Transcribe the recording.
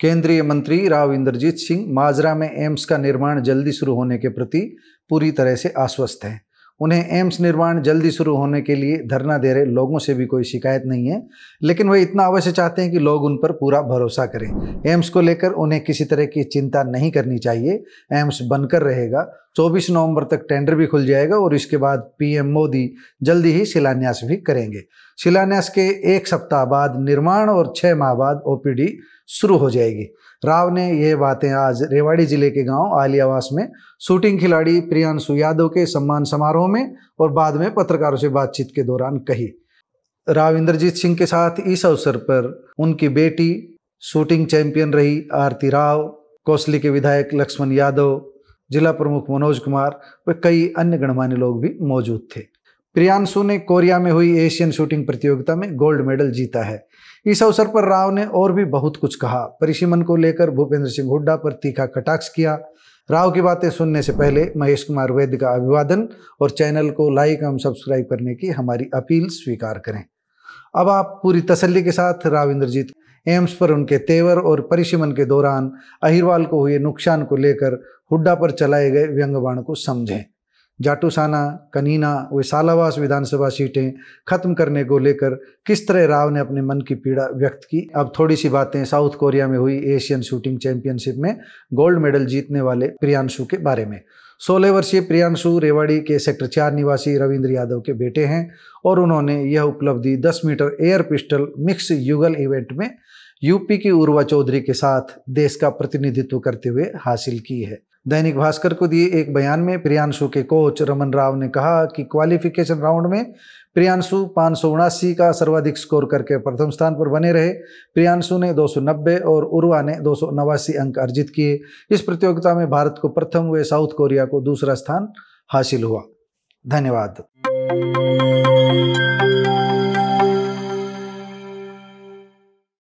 केंद्रीय मंत्री राव इंद्रजीत सिंह माजरा में एम्स का निर्माण जल्दी शुरू होने के प्रति पूरी तरह से आश्वस्त हैं उन्हें एम्स निर्माण जल्दी शुरू होने के लिए धरना दे रहे लोगों से भी कोई शिकायत नहीं है लेकिन वह इतना अवश्य चाहते हैं कि लोग उन पर पूरा भरोसा करें एम्स को लेकर उन्हें किसी तरह की चिंता नहीं करनी चाहिए एम्स बनकर रहेगा 24 नवंबर तक टेंडर भी खुल जाएगा और इसके बाद पीएम मोदी जल्दी ही शिलान्यास भी करेंगे शिलान्यास के एक सप्ताह बाद निर्माण और छः माह बाद ओपीडी शुरू हो जाएगी राव ने यह बातें आज रेवाड़ी जिले के गांव आलियावास में शूटिंग खिलाड़ी प्रियांशु यादव के सम्मान समारोह में और बाद में पत्रकारों से बातचीत के दौरान कही राव इंद्रजीत सिंह के साथ इस अवसर पर उनकी बेटी शूटिंग चैंपियन रही आरती राव कोसली के विधायक लक्ष्मण यादव जिला प्रमुख मनोज कुमार व कई अन्य गणमान्य लोग भी मौजूद थे प्रियांशु ने कोरिया में हुई एशियन शूटिंग प्रतियोगिता में गोल्ड मेडल जीता है इस अवसर पर राव ने और भी बहुत कुछ कहा परिसीमन को लेकर भूपेंद्र सिंह हुड्डा पर तीखा कटाक्ष किया राव की बातें सुनने से पहले महेश कुमार वैद्य का अभिवादन और चैनल को लाइक एवं सब्सक्राइब करने की हमारी अपील स्वीकार करें अब आप पूरी तसल्ली के साथ राव इंद्रजीत एम्स पर उनके तेवर और परिसीमन के दौरान अहिरवाल को हुए नुकसान को लेकर हुड्डा पर चलाए गए व्यंग्यवाण को समझें जाटूसाना कनीना व सालावास विधानसभा सीटें खत्म करने को लेकर किस तरह राव ने अपने मन की पीड़ा व्यक्त की अब थोड़ी सी बातें साउथ कोरिया में हुई एशियन शूटिंग चैंपियनशिप में गोल्ड मेडल जीतने वाले प्रियांशु के बारे में सोलह वर्षीय प्रियांशु रेवाड़ी के सेक्टर चार निवासी रविंद्र यादव के बेटे हैं और उन्होंने यह उपलब्धि दस मीटर एयर पिस्टल मिक्स युगल इवेंट में यूपी की उर्वा चौधरी के साथ देश का प्रतिनिधित्व करते हुए हासिल की है दैनिक भास्कर को दिए एक बयान में प्रियांशु के कोच रमन राव ने कहा कि क्वालिफिकेशन राउंड में प्रियांशु पाँच का सर्वाधिक स्कोर करके प्रथम स्थान पर बने रहे प्रियांशु ने 290 और उर्वा ने दो अंक अर्जित किए इस प्रतियोगिता में भारत को प्रथम व साउथ कोरिया को दूसरा स्थान हासिल हुआ धन्यवाद